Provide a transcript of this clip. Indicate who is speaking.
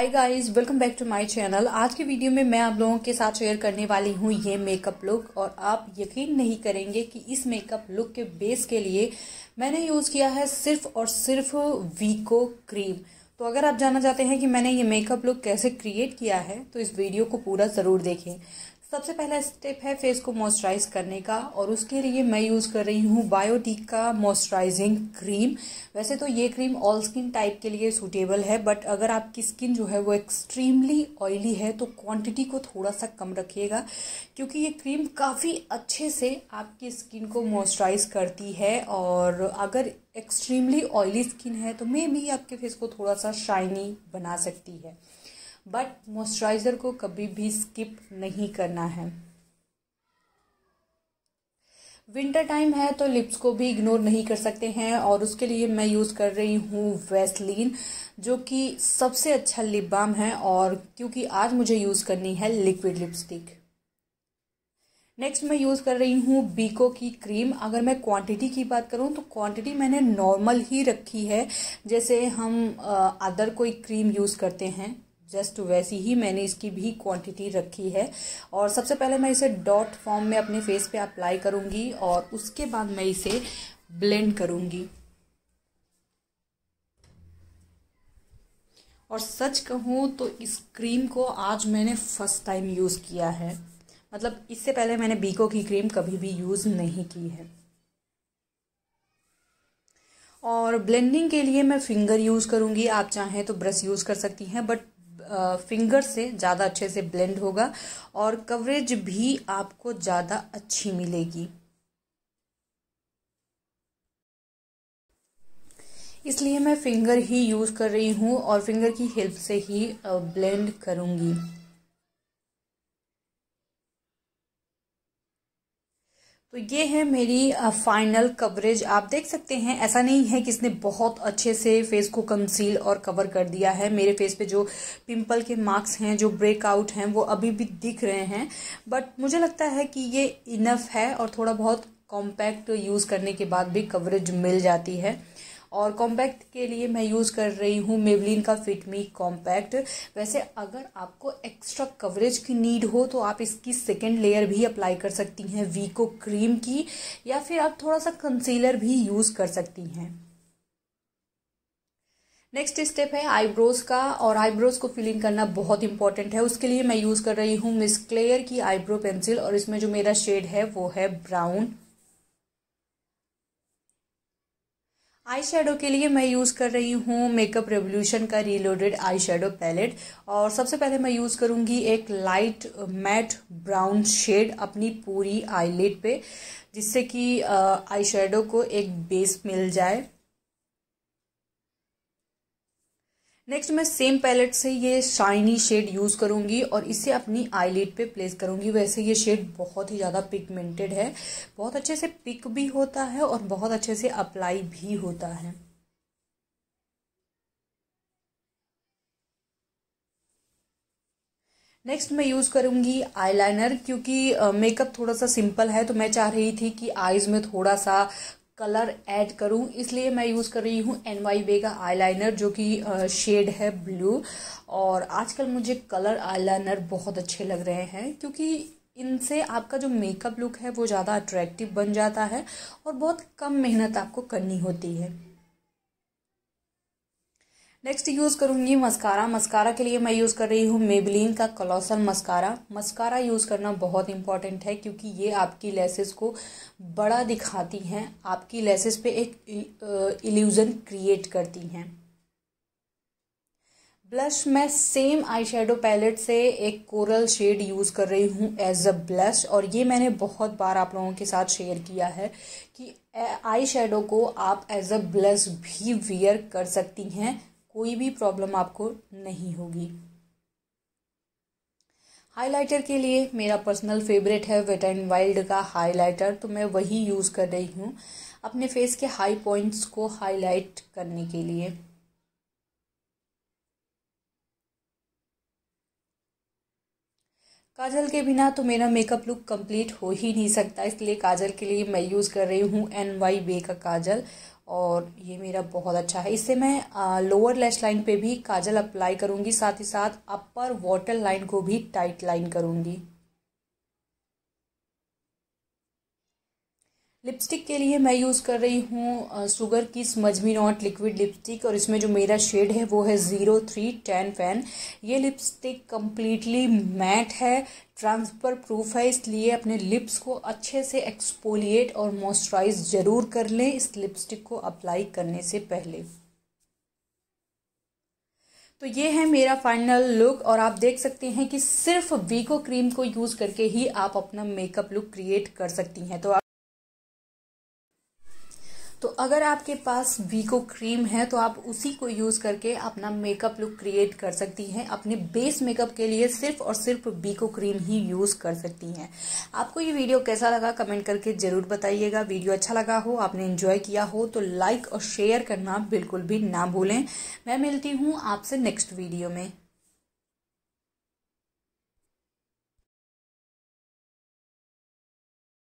Speaker 1: hi guys welcome back to my channel आज के video में मैं आप लोगों के साथ शेयर करने वाली हूँ ये मेकअप लुक और आप यकीन नहीं करेंगे कि इस मेकअप लुक के बेस के लिए मैंने यूज़ किया है सिर्फ और सिर्फ वीको क्रीम तो अगर आप जानना चाहते हैं कि मैंने ये मेकअप लुक कैसे क्रिएट किया है तो इस वीडियो को पूरा ज़रूर देखें सबसे पहला स्टेप है फेस को मॉइस्चराइज करने का और उसके लिए मैं यूज़ कर रही हूँ बायोटिक का मॉइस्चराइजिंग क्रीम वैसे तो ये क्रीम ऑल स्किन टाइप के लिए सूटेबल है बट अगर आपकी स्किन जो है वो एक्सट्रीमली ऑयली है तो क्वांटिटी को थोड़ा सा कम रखिएगा क्योंकि ये क्रीम काफ़ी अच्छे से आपकी स्किन को मॉइस्चराइज करती है और अगर एक्सट्रीमली ऑयली स्किन है तो मे भी आपके फेस को थोड़ा सा शाइनी बना सकती है बट मॉइस्चराइज़र को कभी भी स्किप नहीं करना है विंटर टाइम है तो लिप्स को भी इग्नोर नहीं कर सकते हैं और उसके लिए मैं यूज़ कर रही हूँ वेस्लिन जो कि सबसे अच्छा लिप बाम है और क्योंकि आज मुझे यूज़ करनी है लिक्विड लिपस्टिक नेक्स्ट मैं यूज़ कर रही हूँ बीको की क्रीम अगर मैं क्वांटिटी की बात करूँ तो क्वांटिटी मैंने नॉर्मल ही रखी है जैसे हम अदर कोई क्रीम यूज़ करते हैं जस्ट वैसी ही मैंने इसकी भी क्वांटिटी रखी है और सबसे पहले मैं इसे डॉट फॉर्म में अपने फेस पे अप्लाई करूंगी और उसके बाद मैं इसे ब्लेंड करूंगी और सच कहूँ तो इस क्रीम को आज मैंने फ़र्स्ट टाइम यूज़ किया है मतलब इससे पहले मैंने बीको की क्रीम कभी भी यूज़ नहीं की है और ब्लेंडिंग के लिए मैं फिंगर यूज़ करूँगी आप चाहें तो ब्रश यूज़ कर सकती हैं बट फिंगर से ज़्यादा अच्छे से ब्लेंड होगा और कवरेज भी आपको ज़्यादा अच्छी मिलेगी इसलिए मैं फिंगर ही यूज़ कर रही हूँ और फिंगर की हेल्प से ही ब्लेंड करूँगी तो ये है मेरी फाइनल कवरेज आप देख सकते हैं ऐसा नहीं है कि इसने बहुत अच्छे से फेस को कंसील और कवर कर दिया है मेरे फेस पे जो पिंपल के मार्क्स हैं जो ब्रेकआउट हैं वो अभी भी दिख रहे हैं बट मुझे लगता है कि ये इनफ है और थोड़ा बहुत कॉम्पैक्ट यूज़ करने के बाद भी कवरेज मिल जाती है और कॉम्पैक्ट के लिए मैं यूज़ कर रही हूँ मेवलिन का फिटमी कॉम्पैक्ट वैसे अगर आपको एक्स्ट्रा कवरेज की नीड हो तो आप इसकी सेकेंड लेयर भी अप्लाई कर सकती हैं वीको क्रीम की या फिर आप थोड़ा सा कंसीलर भी यूज़ कर सकती हैं नेक्स्ट स्टेप है आईब्रोज का और आईब्रोज को फिलिंग करना बहुत इंपॉर्टेंट है उसके लिए मैं यूज़ कर रही हूँ मिस क्लेयर की आईब्रो पेंसिल और इसमें जो मेरा शेड है वो है ब्राउन आई शेडो के लिए मैं यूज़ कर रही हूँ मेकअप रेवोल्यूशन का रीलोडेड आई शेडो पैलेट और सबसे पहले मैं यूज़ करूँगी एक लाइट मैट ब्राउन शेड अपनी पूरी आईलेट पे जिससे कि आई uh, शेडो को एक बेस मिल जाए नेक्स्ट मैं सेम पैलेट से ये शाइनी शेड यूज़ करूंगी और इसे अपनी आईलेट पे प्लेस करूंगी वैसे ये शेड बहुत ही ज़्यादा पिगमेंटेड है बहुत अच्छे से पिक भी होता है और बहुत अच्छे से अप्लाई भी होता है नेक्स्ट मैं यूज़ करूँगी आईलाइनर क्योंकि मेकअप थोड़ा सा सिंपल है तो मैं चाह रही थी कि आईज़ में थोड़ा सा कलर ऐड करूं इसलिए मैं यूज़ कर रही हूँ एन वाई बे का आई जो कि शेड है ब्लू और आजकल मुझे कलर आई बहुत अच्छे लग रहे हैं क्योंकि इनसे आपका जो मेकअप लुक है वो ज़्यादा अट्रैक्टिव बन जाता है और बहुत कम मेहनत आपको करनी होती है नेक्स्ट यूज़ करूँगी मस्कारा मस्कारा के लिए मैं यूज़ कर रही हूँ मेबलिन का कलॉसल मस्कारा मस्कारा यूज़ करना बहुत इंपॉर्टेंट है क्योंकि ये आपकी लेसेस को बड़ा दिखाती हैं आपकी लेसेस पे एक इल्यूज़न क्रिएट करती हैं ब्लश मैं सेम आई शेडो पैलेट से एक कोरल शेड यूज़ कर रही हूँ एज अ ब्लश और ये मैंने बहुत बार आप लोगों के साथ शेयर किया है कि आई शेडो को आप एज अ ब्लश भी वियर कर सकती हैं कोई भी प्रॉब्लम आपको नहीं होगी हाइलाइटर के लिए मेरा पर्सनल फेवरेट है वेट एंड वाइल्ड का हाइलाइटर तो मैं वही यूज़ कर रही हूँ अपने फेस के हाई पॉइंट्स को हाईलाइट करने के लिए काजल के बिना तो मेरा मेकअप लुक कंप्लीट हो ही नहीं सकता इसलिए काजल के लिए मैं यूज़ कर रही हूँ एन वाई बे का काजल और ये मेरा बहुत अच्छा है इससे मैं लोअर लेस लाइन पे भी काजल अप्लाई करूँगी साथ ही साथ अपर वाटर लाइन को भी टाइट लाइन करूँगी लिपस्टिक के लिए मैं यूज़ कर रही हूँ सुगर की स्मजमी नॉट लिक्विड लिपस्टिक और इसमें जो मेरा शेड है वो है ज़ीरो थ्री टेन फैन ये लिपस्टिक कम्प्लीटली मैट है ट्रांसफ़र प्रूफ है इसलिए अपने लिप्स को अच्छे से एक्सपोलिएट और मॉइस्चराइज ज़रूर कर लें इस लिपस्टिक को अप्लाई करने से पहले तो ये है मेरा फाइनल लुक और आप देख सकते हैं कि सिर्फ वीको क्रीम को यूज़ करके ही आप अपना मेकअप लुक क्रिएट कर सकती हैं तो तो अगर आपके पास वीको क्रीम है तो आप उसी को यूज़ करके अपना मेकअप लुक क्रिएट कर सकती हैं अपने बेस मेकअप के लिए सिर्फ और सिर्फ वीको क्रीम ही यूज़ कर सकती हैं आपको ये वीडियो कैसा लगा कमेंट करके ज़रूर बताइएगा वीडियो अच्छा लगा हो आपने इन्जॉय किया हो तो लाइक और शेयर करना बिल्कुल भी ना भूलें मैं मिलती हूँ आपसे नेक्स्ट वीडियो में